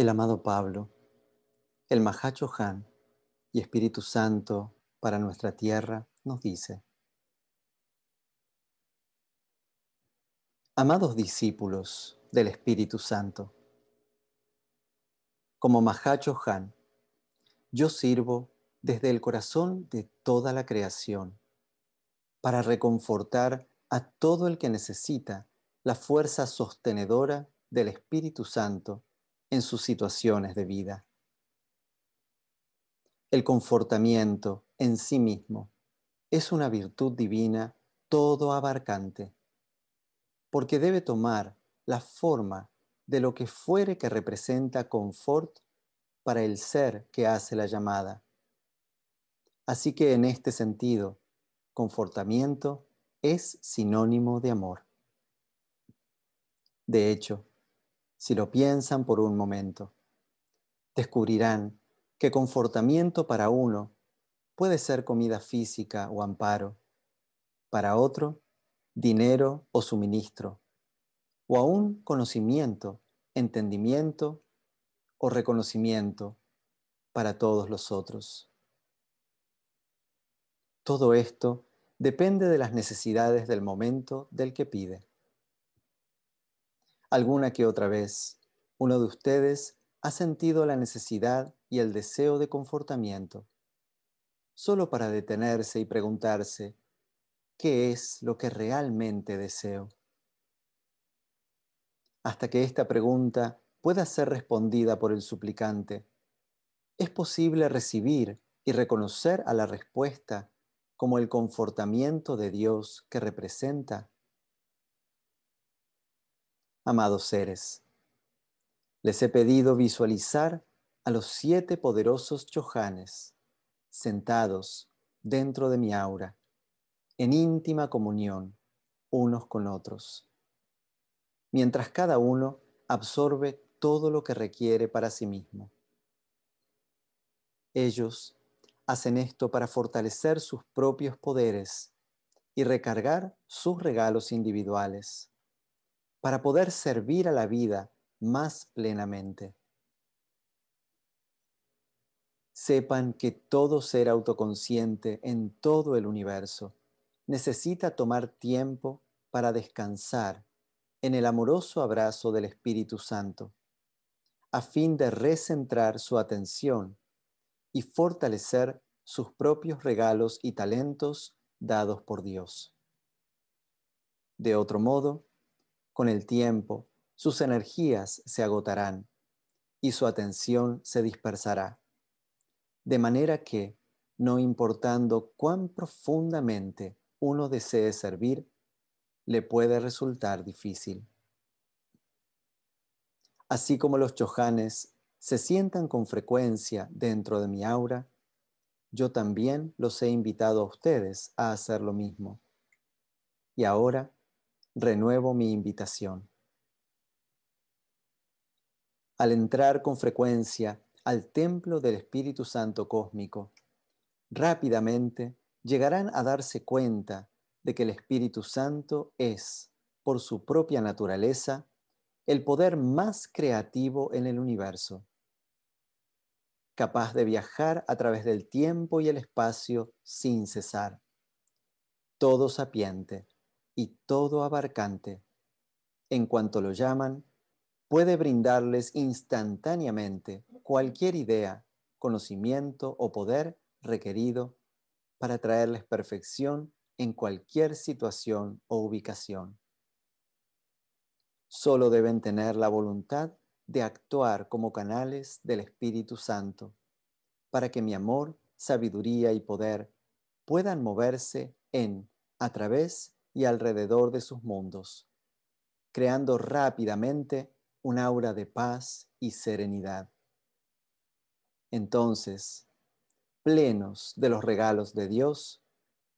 el amado Pablo, el Mahacho Han y Espíritu Santo para nuestra tierra nos dice, Amados discípulos del Espíritu Santo, como Mahacho Han, yo sirvo desde el corazón de toda la creación para reconfortar a todo el que necesita la fuerza sostenedora del Espíritu Santo en sus situaciones de vida. El confortamiento en sí mismo es una virtud divina todo abarcante, porque debe tomar la forma de lo que fuere que representa confort para el ser que hace la llamada. Así que en este sentido, confortamiento es sinónimo de amor. De hecho, si lo piensan por un momento. Descubrirán que confortamiento para uno puede ser comida física o amparo, para otro, dinero o suministro, o aún conocimiento, entendimiento o reconocimiento para todos los otros. Todo esto depende de las necesidades del momento del que pide. Alguna que otra vez, uno de ustedes ha sentido la necesidad y el deseo de confortamiento, solo para detenerse y preguntarse, ¿qué es lo que realmente deseo? Hasta que esta pregunta pueda ser respondida por el suplicante, es posible recibir y reconocer a la respuesta como el confortamiento de Dios que representa Amados seres, les he pedido visualizar a los siete poderosos chojanes sentados dentro de mi aura, en íntima comunión unos con otros, mientras cada uno absorbe todo lo que requiere para sí mismo. Ellos hacen esto para fortalecer sus propios poderes y recargar sus regalos individuales para poder servir a la vida más plenamente. Sepan que todo ser autoconsciente en todo el universo necesita tomar tiempo para descansar en el amoroso abrazo del Espíritu Santo, a fin de recentrar su atención y fortalecer sus propios regalos y talentos dados por Dios. De otro modo, con el tiempo, sus energías se agotarán y su atención se dispersará. De manera que, no importando cuán profundamente uno desee servir, le puede resultar difícil. Así como los chojanes se sientan con frecuencia dentro de mi aura, yo también los he invitado a ustedes a hacer lo mismo. Y ahora renuevo mi invitación. Al entrar con frecuencia al templo del Espíritu Santo Cósmico, rápidamente llegarán a darse cuenta de que el Espíritu Santo es, por su propia naturaleza, el poder más creativo en el universo, capaz de viajar a través del tiempo y el espacio sin cesar, todo sapiente y todo abarcante. En cuanto lo llaman, puede brindarles instantáneamente cualquier idea, conocimiento o poder requerido para traerles perfección en cualquier situación o ubicación. Solo deben tener la voluntad de actuar como canales del Espíritu Santo, para que mi amor, sabiduría y poder puedan moverse en, a través y alrededor de sus mundos, creando rápidamente un aura de paz y serenidad. Entonces, plenos de los regalos de Dios,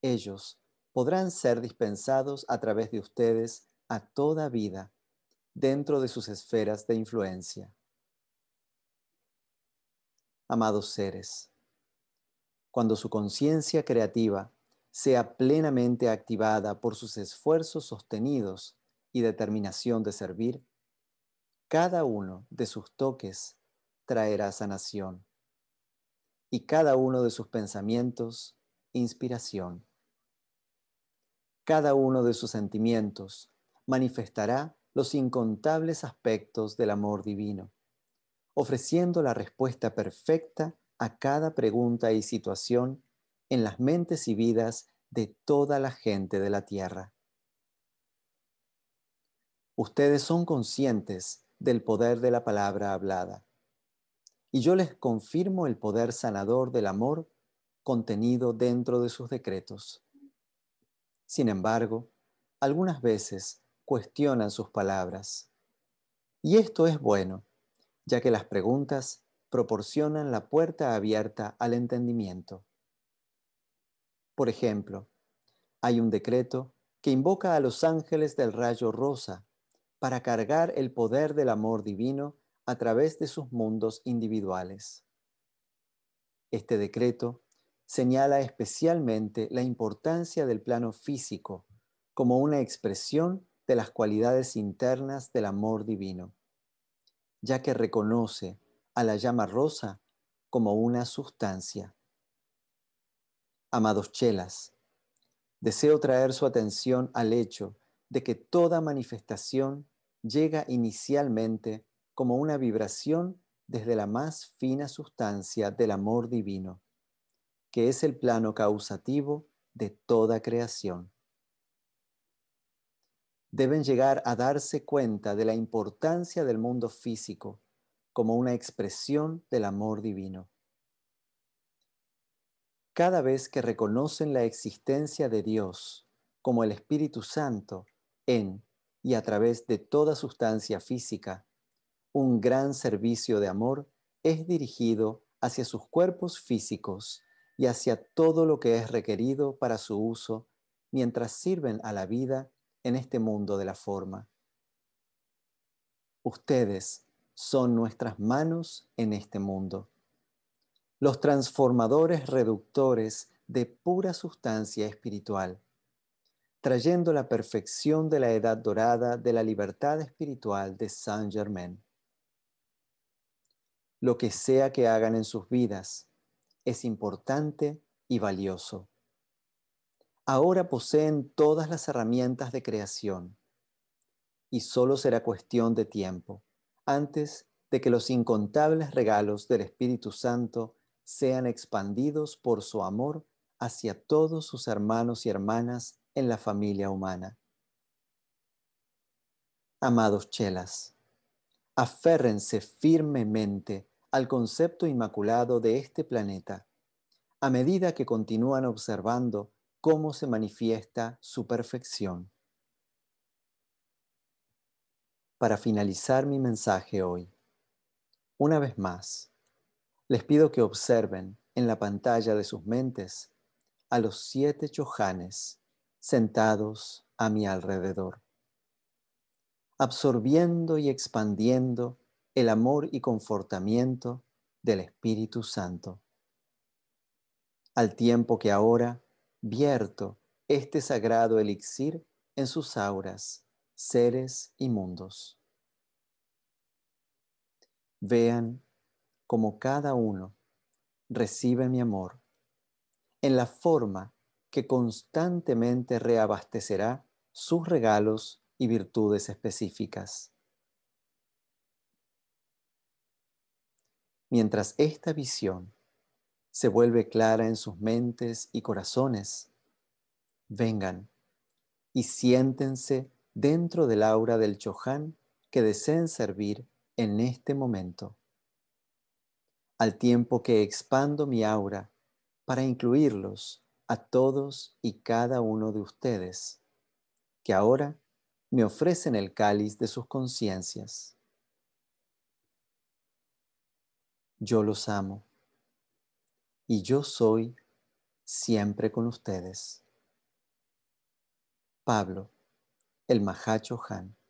ellos podrán ser dispensados a través de ustedes a toda vida dentro de sus esferas de influencia. Amados seres, cuando su conciencia creativa sea plenamente activada por sus esfuerzos sostenidos y determinación de servir, cada uno de sus toques traerá sanación y cada uno de sus pensamientos inspiración. Cada uno de sus sentimientos manifestará los incontables aspectos del amor divino, ofreciendo la respuesta perfecta a cada pregunta y situación en las mentes y vidas de toda la gente de la tierra. Ustedes son conscientes del poder de la palabra hablada. Y yo les confirmo el poder sanador del amor contenido dentro de sus decretos. Sin embargo, algunas veces cuestionan sus palabras. Y esto es bueno, ya que las preguntas proporcionan la puerta abierta al entendimiento. Por ejemplo, hay un decreto que invoca a los ángeles del rayo rosa para cargar el poder del amor divino a través de sus mundos individuales. Este decreto señala especialmente la importancia del plano físico como una expresión de las cualidades internas del amor divino, ya que reconoce a la llama rosa como una sustancia. Amados chelas, deseo traer su atención al hecho de que toda manifestación llega inicialmente como una vibración desde la más fina sustancia del amor divino, que es el plano causativo de toda creación. Deben llegar a darse cuenta de la importancia del mundo físico como una expresión del amor divino cada vez que reconocen la existencia de Dios como el Espíritu Santo en y a través de toda sustancia física, un gran servicio de amor es dirigido hacia sus cuerpos físicos y hacia todo lo que es requerido para su uso mientras sirven a la vida en este mundo de la forma. Ustedes son nuestras manos en este mundo los transformadores reductores de pura sustancia espiritual, trayendo la perfección de la edad dorada de la libertad espiritual de Saint Germain. Lo que sea que hagan en sus vidas es importante y valioso. Ahora poseen todas las herramientas de creación y solo será cuestión de tiempo antes de que los incontables regalos del Espíritu Santo sean expandidos por su amor hacia todos sus hermanos y hermanas en la familia humana. Amados chelas, aférrense firmemente al concepto inmaculado de este planeta a medida que continúan observando cómo se manifiesta su perfección. Para finalizar mi mensaje hoy, una vez más, les pido que observen en la pantalla de sus mentes a los siete chojanes sentados a mi alrededor, absorbiendo y expandiendo el amor y confortamiento del Espíritu Santo. Al tiempo que ahora vierto este sagrado elixir en sus auras, seres y mundos. Vean como cada uno recibe mi amor, en la forma que constantemente reabastecerá sus regalos y virtudes específicas. Mientras esta visión se vuelve clara en sus mentes y corazones, vengan y siéntense dentro del aura del choján que deseen servir en este momento al tiempo que expando mi aura para incluirlos a todos y cada uno de ustedes, que ahora me ofrecen el cáliz de sus conciencias. Yo los amo y yo soy siempre con ustedes. Pablo, el Mahacho Han.